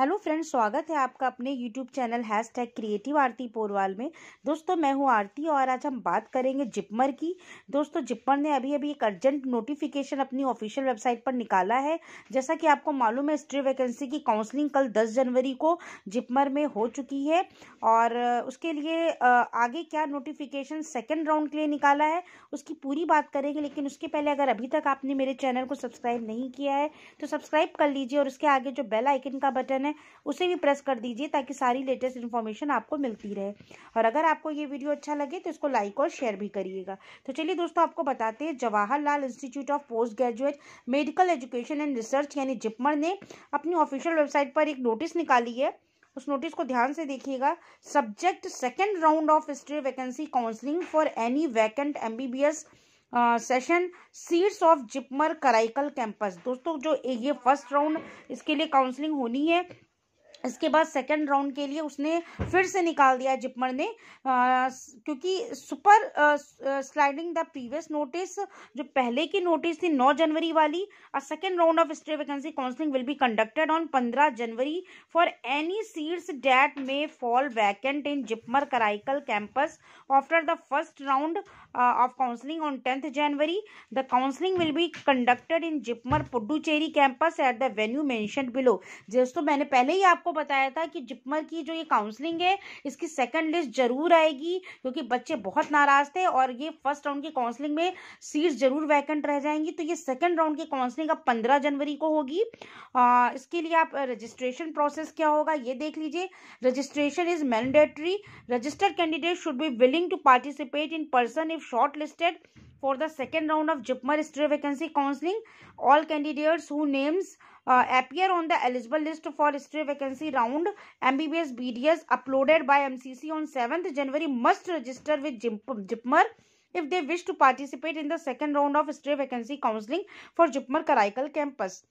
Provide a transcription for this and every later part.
Hello friends स्वागत है आपका अपने YouTube channel hashtag creative Aarti Porwal में दोस्तों मैं हूं आरती और आज हम बात करेंगे जिपमर की दोस्तों जिपमर ने अभी अभी एक अर्जेंट नोटिफिकेशन अपनी ऑफिशियल वेबसाइट पर निकाला है जैसा कि आपको मालूम है स्ट्री वैकेंसी की काउंसलिंग कल दस जनवरी को जिपमर में हो चुकी है और उसके लिए आगे क्या नोटिफिकेशन सेकेंड राउंड के लिए निकाला है उसकी पूरी बात करेंगे लेकिन उसके पहले अगर अभी तक आपने मेरे चैनल को सब्सक्राइब नहीं किया है तो सब्सक्राइब कर लीजिए और उसके आगे जो बेल आइकन का बटन है है उसे भी प्रेस कर दीजिए ताकि सारी लेटेस्ट इन्फॉर्मेशन आपको मिलती रहे और अगर आपको ये वीडियो अच्छा लगे तो इसको लाइक और शेयर भी करिएगा तो चलिए दोस्तों आपको बताते हैं Jawaharlal institute of post graduate medical education and research यानी जिपमर ने अपनी ऑफिशियल वेबसाइट पर एक नोटिस निकाली है उस नोटिस को ध्यान से देखिएगा subject second round of state vacancy counselling for any vacant M session seats of JIPMER Karaikal campus दोस्तों जो ये फर्स्ट राउंड इसके लिए काउंसलिंग होनी है इसके बाद सेकंड राउंड के लिए उसने फिर से निकाल दिया जिपमर ने आ, क्योंकि superseding the previous notice जो पहले की नोटिस थी 9 जनवरी वाली और second round of stray vacancy counselling will be conducted on 15 January for any seats that may fall vacant in JIPMER Karaikal campus after the first round of counselling on tenth January the counselling will be conducted in JIPMER Puducherry campus at the venue mentioned below दोस्तों मैंने पहले ही आपको आपको बताया था कि जिपमर की जो ये काउंसलिंग है इसकी सेकंड लिस्ट जरूर आएगी क्योंकि बच्चे बहुत नाराज थे और ये फर्स्ट राउंड की काउंसलिंग में सीट्स जरूर वैकेंट रह जाएंगी तो ये सेकंड राउंड की काउंसलिंग अब पंद्रह जनवरी को होगी इसके लिए आप रजिस्ट्रेशन प्रोसेस क्या होगा ये देख लीजिए registration is mandatory registered candidate should be willing to participate in person if shortlisted for the second round of JIPMER Stray vacancy counselling all candidates who names uh, appear on the eligible list for stray vacancy round MBBS BDS uploaded by MCC on 7th January must register with JIPMER if they wish to participate in the second round of stray vacancy counseling for JIPMER Karaikal campus.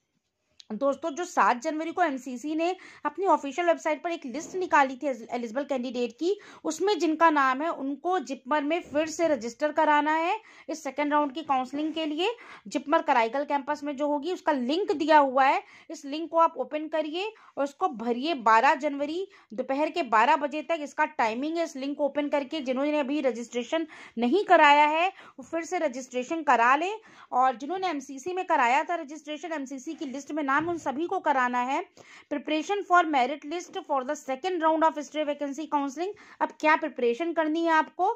दोस्तों जो सात जनवरी को MCC ने अपनी official website पर एक list निकाली थी एलिजिबल कैंडिडेट की उसमें जिनका नाम है उनको जिपमर में फिर से रजिस्टर कराना है इस सेकेंड राउंड की काउंसलिंग के लिए जिपमर कराईकल कैंपस में जो होगी उसका लिंक दिया हुआ है इस लिंक को आप ओपन करिए और उसको भरिए बारह जनवरी दोपहर के बारह बजे तक इसका टाइमिंग है इस लिंक को ओपन करके जिन्होंने अभी रजिस्ट्रेशन नहीं कराया है वो फिर से रजिस्ट्रेशन करा लें और जिन्होंने एम में कराया था रजिस्ट्रेशन एम की लिस्ट में नाम एग्जाम उन सभी को कराना है preparation for merit list for the second round of stray vacancy counselling अब क्या प्रिपरेशन करनी है आपको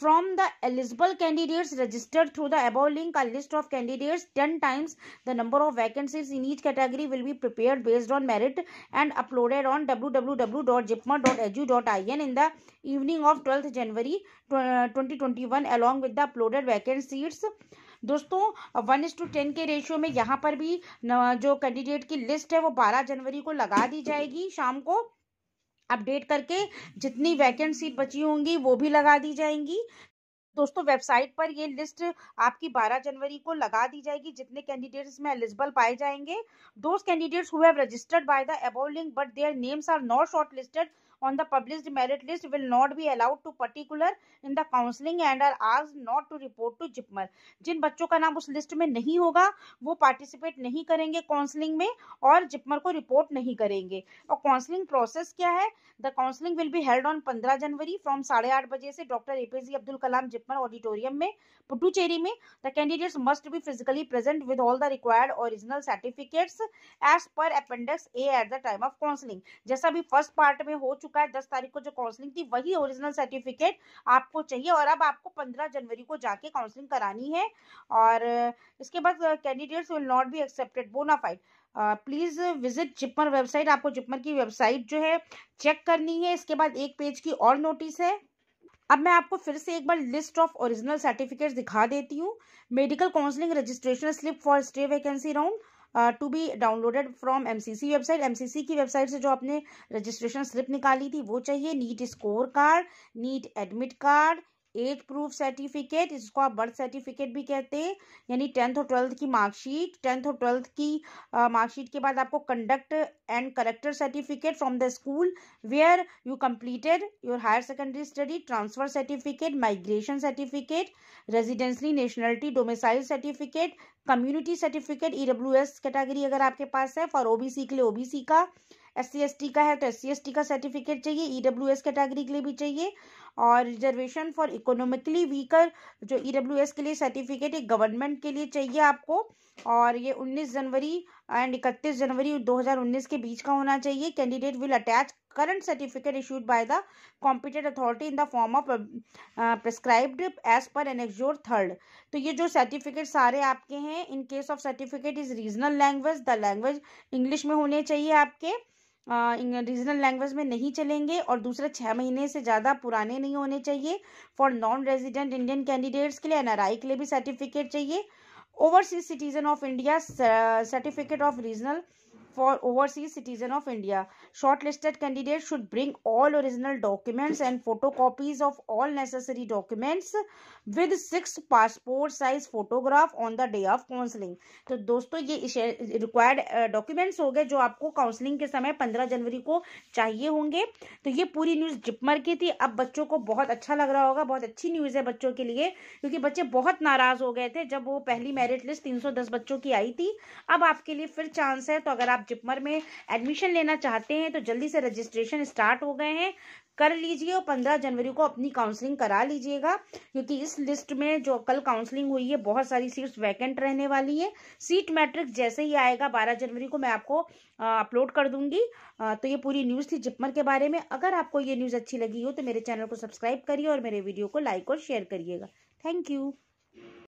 from the eligible candidates registered through the above link a list of candidates ten times the number of vacancies in each category will be prepare based on merit and uploaded on W W W dot JIPMER dot edu dot I N in the evening of twelfth January twenty twenty one along with the uploaded vacancies दोस्तों one is to ten के ratio में यहाँ पर भी जो candidate की list है वो बारह जनवरी को लगा दी जाएगी शाम को अपडेट करके जितनी वैकेंट सीट बची होंगी वो भी लगा दी जाएंगी दोस्तों वेबसाइट पर ये लिस्ट आपकी 12 जनवरी को लगा दी जाएगी जितने कैंडिडेट्स में एलिजिबल पाए जाएंगे दोज कैंडिडेट्स हुए registered by the above link but their names are not shortlisted on the published merit list will not be allowed to particular in the counseling and are asked not to report to JIPMER जिन बच्चों का नाम उस list में नहीं होगा वो participate नहीं करेंगे काउंसलिंग में और जिपमर को रिपोर्ट नहीं करेंगे और काउंसलिंग प्रोसेस क्या है the counselling will be held on पंद्रह जनवरी फ्रॉम साढ़े आठ बजे से doctor APJ Abdul Kalam JIPMER auditorium में पुडुचेरी में the candidates must be physically present with all the required original certificates as per appendix A at the time of counselling जैसा भी फर्स्ट पार्ट में हो चुका चुका है दस तारीख को जो काउंसलिंग थी वही ओरिजिनल सर्टिफिकेट आपको चाहिए और अब आपको पंद्रह जनवरी को जाके काउंसलिंग करानी है और इसके बाद candidates will not be accepted bona fide please visit JIPMER website आपको जिपमर की वेबसाइट जो है चेक करनी है इसके बाद एक पेज की और नोटिस है अब मैं आपको फिर से एक बार लिस्ट ऑफ ओरिजिनल सर्टिफिकेट्स दिखा देती हूँ medical counselling registration slip for stray vacancy round to be downloaded from MCC website MCC की वेबसाइट से जो आपने रजिस्ट्रेशन स्लिप निकाली थी वो चाहिए NEET score card NEET admit card age proof certificate इसको आप बर्थ सर्टिफिकेट भी कहते हैं यानी टेंथ और ट्वेल्थ की मार्कशीट टेंथ और ट्वेल्थ की मार्कशीट के बाद आपको conduct and character certificate from the school where you completed your higher secondary study transfer certificate migration certificate residently nationality domicile certificate community certificate E W S category अगर आपके पास है for OBC के लिए OBC का S C S T का है तो S C S T का सर्टिफिकेट चाहिए ई डब्ल्यू एस कैटेगरी के लिए भी चाहिए और रिजर्वेशन फॉर इकोनॉमिकली वीकर जो ई e के लिए सर्टिफिकेट एक गवर्नमेंट के लिए चाहिए आपको और ये 19 जनवरी एंड 31 जनवरी 2019 के बीच का होना चाहिए candidate will attach current certificate issued by the competent authority in the form of prescribed as per an annexure third तो ये जो सर्टिफिकेट सारे आपके हैं in case of certificate is regional language the language English में होने चाहिए आपके रीजनल लैंग्वेज में नहीं चलेंगे और दूसरे छः महीने से ज़्यादा पुराने नहीं होने चाहिए for non resident Indian candidates के लिए एनआरआई के लिए भी सर्टिफिकेट चाहिए overseas citizen of India certificate of regional for overseas citizen of India. Shortlisted candidate should bring all original documents and photocopies of all necessary documents with six passport size photograph on the day of counseling. to so, dosto ye required uh, documents ho gaye jo aapko counseling ke samay 15 जनवरी को चाहिए होंगे तो ye puri news jipmer ki thi ab bachcho ko bahut acha lag raha hoga bahut अच्छी news hai bachcho ke liye kyunki bachche bahut naraz ho gaye the jab wo pehli merit list 310 bachcho ki aayi thi ab aapke liye fir chance hai to agar aap JIPMER में admission लेना चाहते हैं तो जल्दी से registration start हो गए हैं कर लीजिए और पंद्रह जनवरी को अपनी काउंसलिंग करा लीजिएगा क्योंकि इस लिस्ट में जो कल काउंसलिंग हुई है बहुत सारी सीट्स वैकेंट रहने वाली है सीट मैट्रिक जैसे ही आएगा बारह जनवरी को मैं आपको अपलोड कर दूंगी आ, तो ये पूरी न्यूज़ थी जिपमर के बारे में अगर आपको ये न्यूज़ अच्छी लगी हो तो मेरे चैनल को सब्सक्राइब करिए और मेरे वीडियो को लाइक और शेयर करिएगा थैंक यू